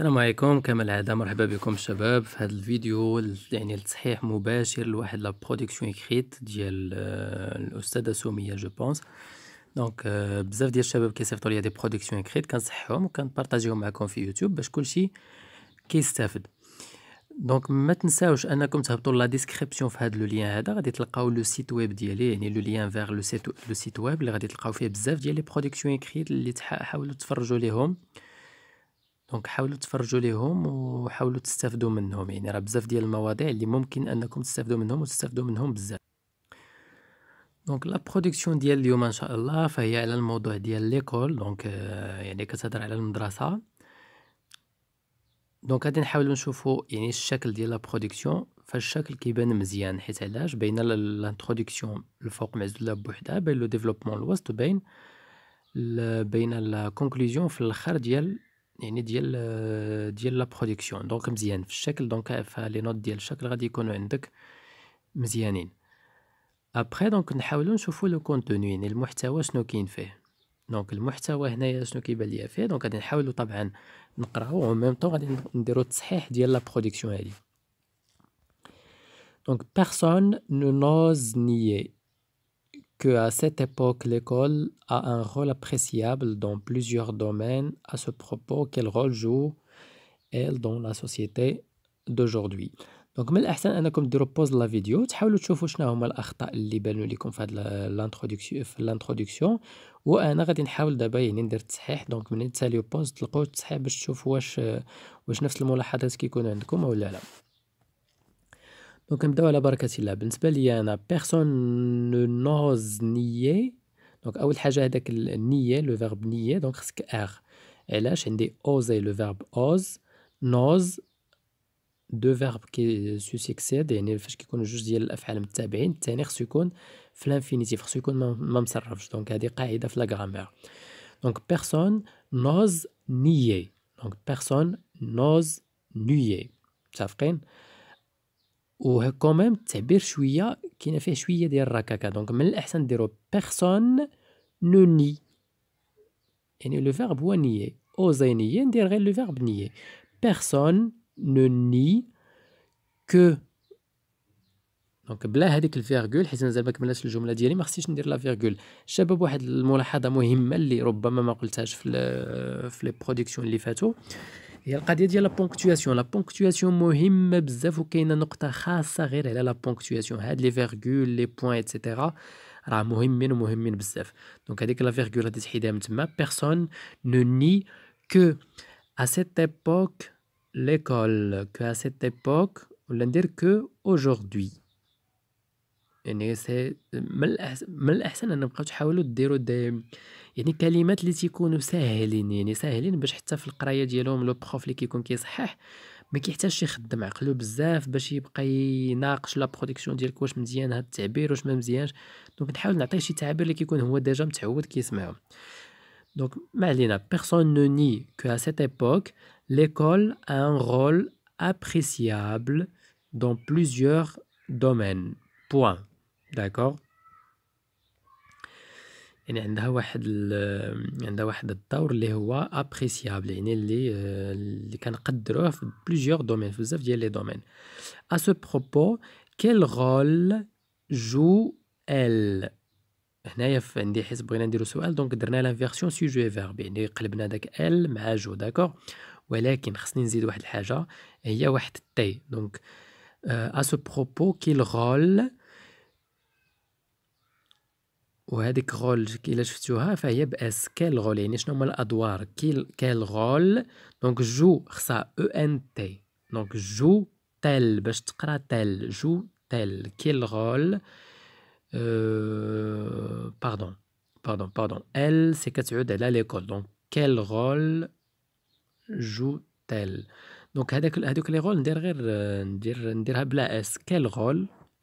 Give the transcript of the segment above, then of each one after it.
السلام عليكم كما العاده مرحبا بكم الشباب في هذا الفيديو يعني التصحيح مباشر لواحد لا برودكسيون اكريت ديال آه، الاستاذه سميه جو بونس دونك بزاف ديال الشباب كيصيفطوا لي دي برودكسيون اكريت كنصحهم وكنبارطاجيهم معكم في يوتيوب باش كلشي كيستافد دونك ما تنساوش انكم تهبطوا لا ديسكريبسيون في هذا لو ليان هذا غادي تلقاو لو سيت ويب ديالي يعني لو ليان فيغ لو سيت لو سيت ويب اللي غادي تلقاو فيه بزاف ديال لي برودكسيون اكريت اللي حاولوا تفرجوا ليهم دونك حاولوا تفرجوا ليهم وحاولوا تستافدوا منهم يعني راه بزاف ديال المواضيع اللي ممكن انكم تستافدوا منهم وتستافدوا منهم بزاف دونك لا برودكسيون ديال اليوم ان شاء الله فهي على الموضوع ديال ليكول دونك آه، يعني كتهضر على المدرسه دونك غادي نحاولوا نشوفوا يعني الشكل ديال لا برودكسيون فالشكل كيبان مزيان حيت علاش بين لانترودكسيون الفوق معزوله بوحدها بين لو ديفلوبمون الوسط وبين بين لا كونكلوزيون في الاخر ديال يعني ديال ديال لا برودكسيون دونك مزيان في الشكل دونك لي نوت ديال الشكل غادي يكونوا عندك مزيانين ابخي دونك نحاولوا نشوفوا لو كونتوني يعني المحتوى شنو كاين فيه دونك المحتوى هنايا شنو كيبان ليا فيه دونك غادي نحاولوا طبعا نقراو او ميم طون غادي نديروا التصحيح ديال لا برودكسيون هذه دونك بيرسون نو نوز نيي que à cette époque l'école a un rôle appréciable dans plusieurs domaines. À ce propos, quel rôle joue elle dans la société d'aujourd'hui donc انكم ديروا بوز لا فيديو تشوفوا شنو هما اللي بانوا لكم في في غادي نحاول دابا يعني ندير دونك بوز تلقاو التصحيح دونك نبداو على بركه الله بالنسبه لي انا بيرسون نو نوز نيي دونك اول حاجه هذاك النيه لو فيرب نيي دونك خصك ار علاش عندي اوزي لو فيرب اوز نوز دو فيرب كي سوسيكسيد يعني فاش كيكونوا جوج ديال الافعال متابعين الثاني خصو يكون في الانفينيتيف خصو يكون ما مصرفش دونك هذه قاعده في لاغرامير دونك بيرسون نوز نيي دونك بيرسون نوز نيي متفقين ميم التعبير شويه كاينه فيه شويه ديال الركاكه دونك من الاحسن ديرو بيرسون نو ني يعني لو فيرب هو نيي اوزي نيي ندير غير لو فيرب نيي بيرسون نو ني كو دونك بلا هذيك الفيرغول حيت مازال ما كملاش الجمله ديالي ما خصنيش ندير لا فيرغول شباب واحد الملاحظه مهمه اللي ربما ما قلتهاش في في لي برودكسيون اللي فاتوا il y a la ponctuation la ponctuation est mohim bez avouer une annotation ça règle la ponctuation head les virgules les points etc est mohim min ou mohim min donc il a dit que la virgule a été éliminée personne ne nie que à cette époque l'école qu'à cette époque on l'entend que qu'aujourd'hui. يعني سي من الاحسن من الاحسن ان نبقاو تحاولوا ديروا دي يعني كلمات اللي تيكونوا ساهلين يعني ساهلين باش حتى في القرايه ديالهم لو بروف اللي كيكون كيصحح ما كيحتاجش يخدم عقلو بزاف باش يبقى يناقش لا برودكسيون ديالك واش مزيان هاد التعبير واش ما مزيانش دونك نحاول نعطيه شي تعابير اللي كيكون هو ديجا متعود كيسمعهم دونك ما علينا بيرسون نو ني كو ا سيت ايبوك ليكول ان رول rôle دون dans دومين بوان داكوغ يعني عندها واحد عندها واحد الدور اللي هو ابريسيابل يعني اللي اللي كنقدروه في بلوزيوغ دومين في بزاف ديال لي دومين ا سو بروبو كيل رول جو ال هنايا عندي حيت بغينا نديرو سؤال دونك درنا لانفيرسيون سوجي فيرب يعني قلبنا داك ال مع جو داكور ولكن خصني نزيد واحد الحاجه هي واحد تي دونك ا سو بروبو كيل رول وهذيك غول كي شفتوها فهي باس كال غول يعني شنو هما الادوار كيل كال غول دونك جو خصها او ان تي دونك جو تيل باش تقرا تيل جو تيل كيل غول باردون باردون باردون ال سي كتعود على ليكول دونك كيل غول جو تيل دونك هذاك هذوك لي غول ندير غير آه، ندير نديرها بلا اس كيل غول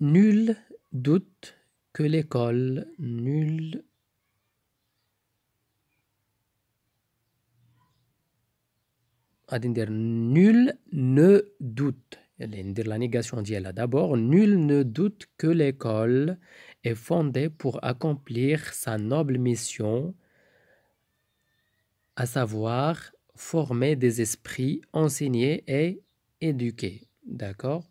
Nul doute que l'école, nul ah, nul ne doute. La négation d'abord, nul ne doute que l'école est fondée pour accomplir sa noble mission, à savoir former des esprits, enseigner et éduqués. D'accord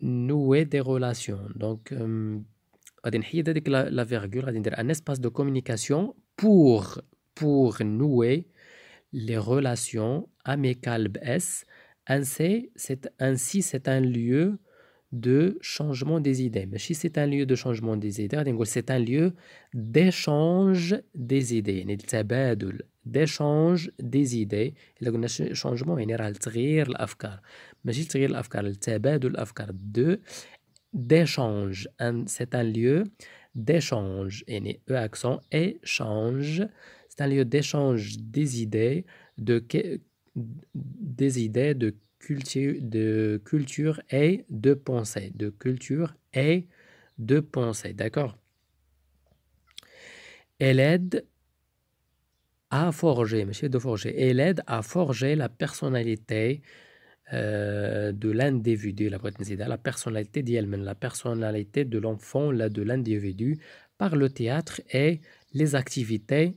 nouer des relations. Donc, on va dire la virgule, un espace de communication pour, pour nouer les relations amicales. Ainsi, c'est un lieu de changement des idées. Mais si c'est un lieu de changement des idées, c'est un lieu d'échange des idées, d'échange des idées. Le changement général, c'est d'échange. C'est un lieu d'échange. Et E accent échange. C'est un lieu d'échange des idées, de des idées de culture, de culture et de pensée. De culture et de pensée, d'accord Elle aide à forger, monsieur de forger, elle aide à forger la personnalité euh, de l'individu, la personnalité d'elle-même, la personnalité de l'enfant, de l'individu, par le théâtre et les activités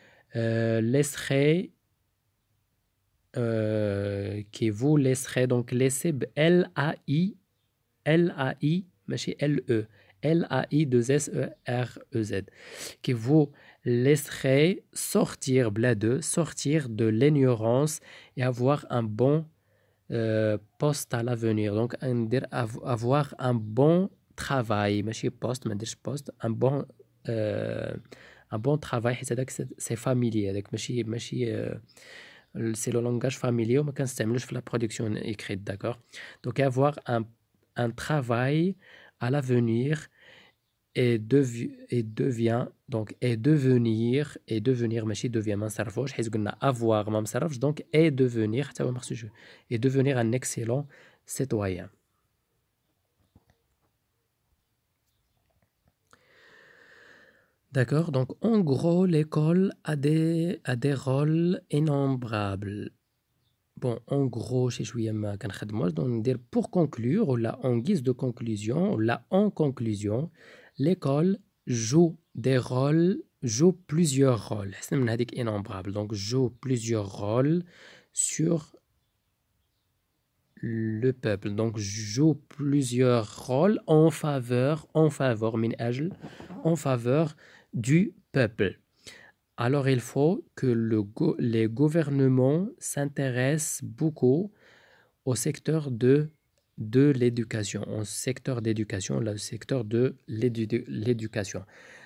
Euh, laisserez euh, que vous laisserez donc laisser L A I L A I L E L A I 2 S E R E Z que vous laisserez sortir blade sortir de l'ignorance et avoir un bon euh, poste à l'avenir donc avoir un bon travail ماشي poste mais poste un bon un bon travail cest à c'est familier donc machi machi c'est le langage familier mais quand c'est la production écrite d'accord donc avoir un, un travail à l'avenir et de et devient donc est devenir et devenir machi devient mon cerveau je vais avoir mon cerveau donc et devenir et devenir un excellent citoyen D'accord Donc, en gros, l'école a des, a des rôles innombrables. Bon, en gros, chez Chouyama dire pour conclure, ou là, en guise de conclusion, ou là, en conclusion, l'école joue des rôles, joue plusieurs rôles. C'est innombrable. Donc, joue plusieurs rôles sur le peuple. Donc, joue plusieurs rôles en faveur, en faveur, min en faveur du peuple. Alors, il faut que le les gouvernements s'intéressent beaucoup au secteur de, de l'éducation, au secteur d'éducation, le secteur de l'éducation.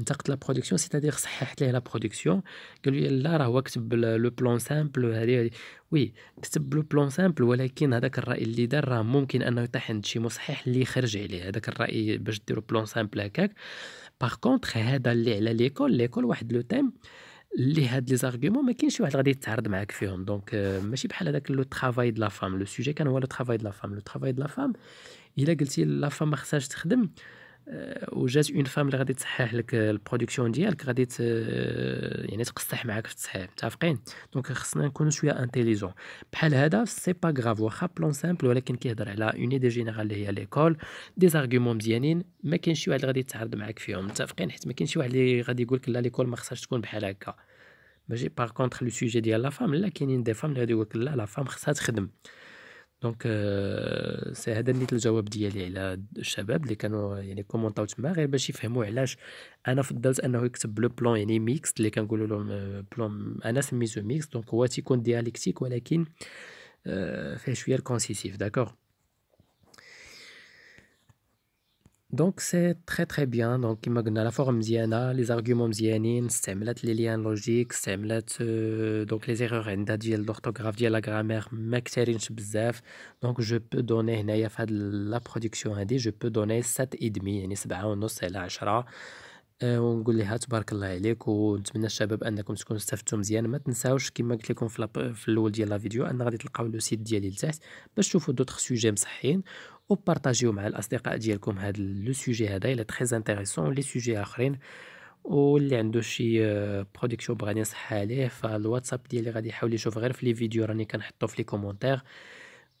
نتقت لا برودكسيون سيتادير صححت ليه لا برودكسيون قال لي لا راه هو كتب لو بلون سامبل هذه وي كتب لو بلون سامبل ولكن هذاك الراي اللي دار راه ممكن انه يطيح عند شي مصحح اللي خرج عليه هذاك الراي باش ديرو بلون سامبل هكاك باغ كونطخ هذا اللي على ليكول ليكول واحد لو تيم اللي هاد لي زارغومون ما كاينش شي واحد غادي يتعرض معاك فيهم دونك آه، ماشي بحال هذاك لو ترافاي دو لا فام لو سوجي كان هو لو ترافاي دو لا فام لو ترافاي دو لا فام الا قلتي لا فام ما خصهاش تخدم أه، وجات اون فام اللي غادي تصحح لك البرودكسيون ديالك غادي أه، يعني تقصح معاك في التصحيح متفقين دونك خصنا نكونوا شويه انتيليجون بحال هذا سي با غراف واخا بلون سامبل ولكن كيهضر على اون ايدي جينيرال اللي هي ليكول دي زارغومون مزيانين ما كاينش شي واحد غادي يتعارض معاك فيهم متفقين حيت ما كاينش شي واحد اللي غادي يقول لك لا ليكول ما خصهاش تكون بحال هكا ماشي باغ كونتخ لو سوجي ديال لا فام لا كاينين دي فام اللي غادي يقول لك لا لا فام خصها تخدم دونك سي euh, هذا نيت الجواب ديالي على الشباب اللي كانوا يعني كومونطاو تما غير باش يفهموا علاش انا فضلت انه يكتب لو بلون يعني ميكس اللي كنقولوا لهم بلون آه، انا سميتو ميكس دونك هو تيكون ديالكتيك ولكن آه، فيه شويه الكونسيسيف داكوغ Donc c'est très très bien donc il la forme ziana les arguments zianins semble les liens logiques euh, donc les erreurs d'adil d'orthographe et la grammaire m'excèdent subserve donc je peux donner neuf ans la production indique je peux donner 7,5, et demi c'est la ونقول لها تبارك الله عليك ونتمنى الشباب انكم تكونوا استفدتوا مزيان ما تنساوش كما قلت لكم في, في الاول ديال لا فيديو ان غادي تلقاو لو سيت ديالي لتحت باش تشوفوا دوطخ سوجي مصحين وبارطاجيو مع الاصدقاء ديالكم هذا لو سوجي هذا الى تري انتريسون لي سوجي اخرين واللي عنده شي برودكسيون آه، بغا ينصح عليه فالواتساب ديالي غادي يحاول يشوف غير في لي فيديو راني كنحطو في لي كومونتير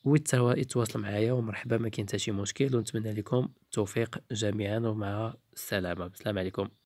يتواصل معايا ومرحبا ما كاين حتى شي مشكل ونتمنى لكم التوفيق جميعا ومع السلامه السلام عليكم